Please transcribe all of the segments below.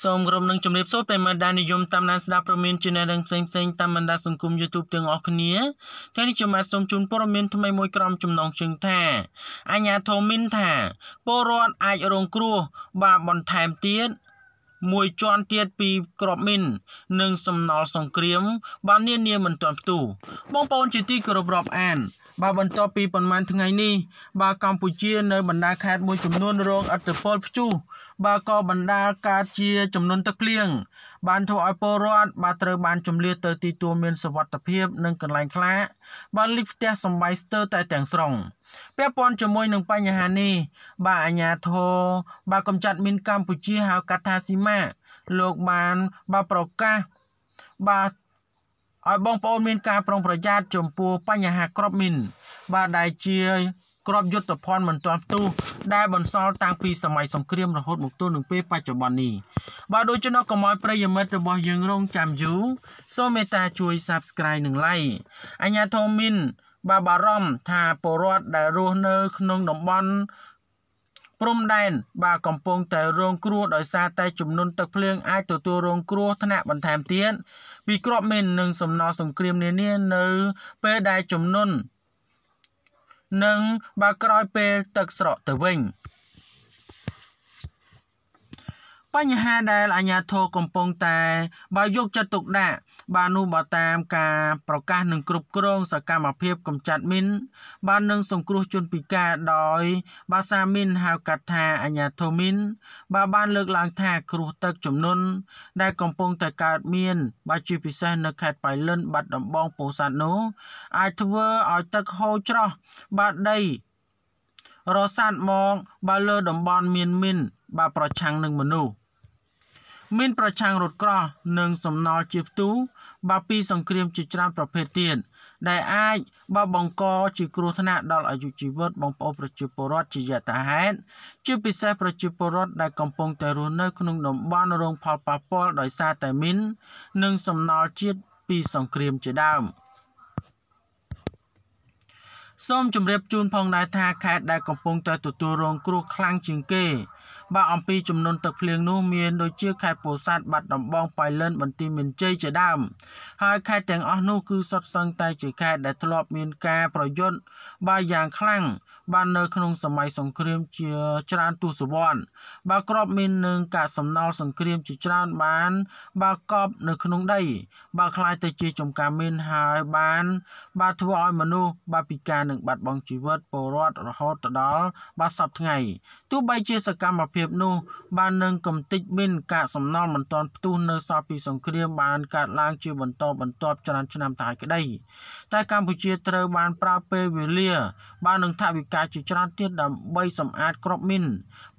សូមក្រុមនឹងជម្រាបសួរប្រិមត្តដែលនិយមតាមដានស្ដាប់ព្រមានជាអ្នកនឹងផ្សេងផ្សេងតាមបណ្ដាសង្គម YouTube ទាំងអស់គ្នាថ្ងៃនេះខ្ញុំបាទសូមជូនព័ត៌មានថ្មីមួយក្រុមចំណងជើងថា អញ្ញាធមមីនថាពលរដ្ឋអាចរងគ្រោះបាបបន្ថែមទៀតមួយជាន់ទៀតពីក្របមីននិងសំណល់សង្គ្រាមបាននានាមិនទាន់ផ្ទុះបងប្អូនជាទីគោរពរាប់អានបាទបន្ទាប់ពីប្រហែលថ្ងៃនេះបាទកម្ពុជានៅបណ្ដាខេត្តមួយចំនួនរងឥទ្ធិពលព្យុះបាទក៏បណ្ដាលកើតជាចំនួនទឹកភ្លៀងបាន ធ្វើឲ្យពលរដ្ឋបាទត្រូវបានជំនឿទៅទីទួលមានសុវត្ថិភាពនិងកន្លែងខ្លាបានលិចផ្ទះសំបាយស្ទើរតែទាំងស្រុងពាក់ព័ន្ធជាមួយនឹងបញ្ហានេះ បាទអាជ្ញាធរបាទកំចាត់មានកម្ពុជាហៅកាត់ថាស៊ីម៉ាលោកបានបាទប្រកាសបាទឲ្យបងប្អូនមានការប្រុងប្រយ័ត្នចំពោះបញ្ហាក្របមីនបាទដែលជា ក្របយុទ្ធភណ្ឌមិនទាន់ផ្ទុះដែលបន្សល់តាំងពីសម័យសង្គ្រាមរហូតមកទល់នឹងពេលបច្ចុប្បន្ននេះបាទដូច្នោះកុំឲ្យប្រិយមិត្តរបស់យើងរងចាំយូរសូមមេត្តាជួយ Subscribe និង Like អញ្ញាធមមីនបាទបារម្ភថាពលរដ្ឋដែលរស់នៅក្នុងតំបន់ព្រំដែនបាទកំពុងតែរងគ្រោះដោយសារតែចំនួនទឹកភ្លៀងអាចទទួលរងគ្រោះថ្នាក់បន្ថែមទៀតពីក្របមីននិងសំណល់សង្គ្រាមនានានៅពេលដែលចំនួននិងបើក្រោយពេលទឹកស្រកទៅវិញ។បញ្ហាដែលអាជ្ញាធរកំពុងតែបើយកចិត្តទុកដាក់បាននោះបើតាមការប្រកាសនឹងគ្រប់គ្រងសកម្មភាពកម្ចាត់មីនបាននឹងសង្គ្រោះជនពិការដោយ បាសាមីនហៅកាត់ថាអាជ្ញាធរមីនបើបាន លើកឡើងថា គ្រោះទឹកជំនន់ដែលកំពុងតែកើតមានបើជាពិសេសនៅខេត្តប៉ៃលិនបាត់ដំបងពោធិ៍សាត់នោះអាចធ្វើឲ្យទឹកហូរច្រោះបាត់ដីរសាត់មកបើលើតំបន់មានមីនបើប្រឆាំងនឹងមនុស្សមានប្រឆាំងរថក្រោះនិងសំណល់ជាផ្ទុះបាពីសង្គ្រាមជាច្រើនប្រភេទទៀតដែលអាច បើបង្កជាគ្រោះថ្នាក់ដល់អាយុជីវិតបងប្អូនប្រជាពលរដ្ឋជាយថាហេតុជាពិសេសប្រជាពលរដ្ឋដែលកំពុងតែរស់នៅ ក្នុងតំបន់រងផលប៉ះពាល់ដោយសារតែមីននិងសំណល់ជាតិពីសង្គ្រាមជាដើម។សូមជម្រាបជូនផងដែរថាខេត្តដែលកំពុងតែទទួលរង គ្រោះខ្លាំងជាងគេបាទអំពីចំនួនទឹកភ្លៀងនោះមានដូចជាខេត្តពោធិ៍សាត់បាត់ដំបងប៉ៃលិនបន្ទាយមានជ័យជាដើមហើយខេត្តទាំងអស់នោះគឺសុទ្ធសឹងតែជាខេត្តដែលធ្លាប់មានការប្រយុទ្ធបាទយ៉ាងខ្លាំងបាននៅក្នុងសម័យសង្គ្រាមជាច្រើនទសវត្សរ៍បាទក្របមាននឹងការសំណល់សង្គ្រាមជាច្រើនបានបាទកប់នៅ ក្នុងដីបាទคล้ายទៅជាចំការមានហើយបានបាទធ្វើឲ្យមនុស្សបាទពិការនឹងបាត់បង់ជីវិតពលរដ្ឋរហូតដល់បាត់សពថ្ងៃទោះបីជាសកម្មភាពនោះបាននឹងកំទេចមានការសំណល់មិនទាន់ផ្ទុះនៅសល់ពីសង្គ្រាមបានកើតឡើង ជាបន្តបន្ទាប់ច្រើនឆ្នាំទៅហើយក្តីតែកម្ពុជាត្រូវបាន ប្រើពេលវេលាបាននឹងថាវិការជាច្រើនទៀតដើម្បីសម្អាត ក្របមីន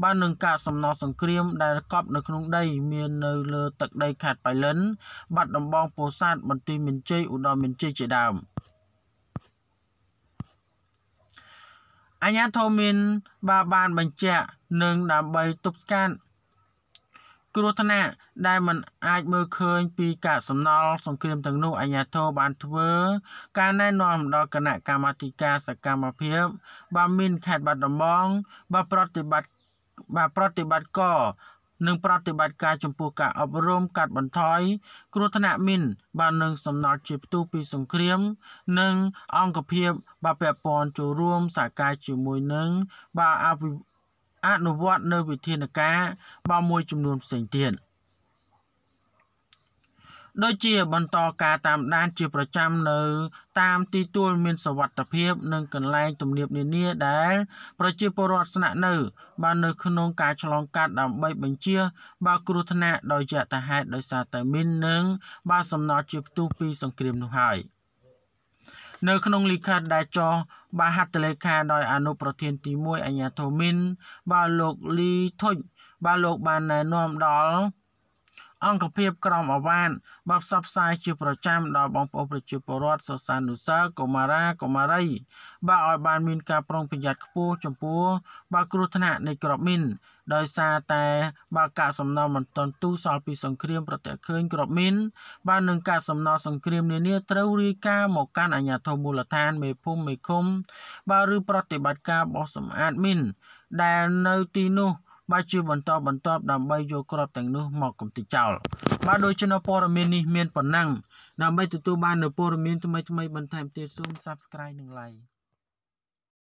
បាននឹងការសំណល់សង្គ្រាម ដែលកប់នៅក្នុងដី មាននៅលើទឹកដីខេត្តបៃលិនបាត់ដំបងពោធិ៍សាត់បន្ទាយមានជ័យឧត្តរមានជ័យជាដើម។អាញាធមានបាបានបញ្ជាក់នឹងដើម្បីទប់ស្កាត់គ្រោះថ្នាក់ដែលมันអាចមើលឃើញ ពីការសំណល់សង្គ្រាមទាំងនោះអាញាធរបានធ្វើការណែនាំដល់គណៈកម្មាធិការសកម្មភាព បាមីនខេត្តបាត់ដំបងបាប្រតិបត្តិបាប្រតិបត្តិកនិងប្រតិបត្តិការចំពោះការអប់រំកាត់បន្ថយគ្រោះថ្នាក់មីនបាននឹងសំណល់ជាផ្ទុះពីសង្គ្រាមនិងអង្គភាព បាពពន់ចូលរួមសហការជាមួយនឹងបាអនុវត្តនៅវិធានការបាមួយចំនួនផ្សេងទៀត។ដូចជាបន្តការតាមដានជាប្រចាំនៅតាមទីទួលមានសវត្ថភាពនិងកន្លែងទំនាបនានាដែលប្រជាពលរដ្ឋស្នាក់នៅបាននៅក្នុងការឆ្លងកាត់ដើម្បីបញ្ជាបើគ្រោះថ្នាក់ដោយយថាហេតុដោយសារតែមីននិងបាសំណល់ជាផ្ទុះពីសង្គ្រាមនោះហើយនៅក្នុងលិខិតដែលចុះបាហត្ថលេខាដោយអនុប្រធានទី1អាញាធូមីនបាទលោកលីធុញបាទលោកបានណែនាំដល់អង្គភាព ក្រមអាវ៉ានបានផ្សព្វផ្សាយជាប្រចាំ ដល់បងប្អូនប្រជាពលរដ្ឋសិស្សានុសិស្សកុមារាកុមារីបាទឲ្យបានមានការប្រុងប្រយ័ត្នខ្ពស់ចំពោះបាទគ្រោះថ្នាក់នៃក្របមីនដោយសារតែបាទកាកសំណល់មិនទាន់ទូសល់ពីសង្គ្រាមប្រតិឃើញ ក្របមីនបាទនឹងកាកសំណល់សង្គ្រាមនានាត្រូវរាយការណ៍មកកាន់អាជ្ញាធរមូលដ្ឋានមេភូមិមេឃុំបាទឬប្រតិបត្តិការបោះសម្អាតមីនដែលនៅទីនោះបើជាបន្តបន្ទាប់ដើម្បីយកក្របទាំងនោះមកកំទេចចោលបាទដូច្នេះព័ត៌មាននេះមានប៉ុណ្ណឹងដើម្បីទទួលបាននូវព័ត៌មានថ្មីៗបន្ថែមទៀតសូម Subscribe និង Like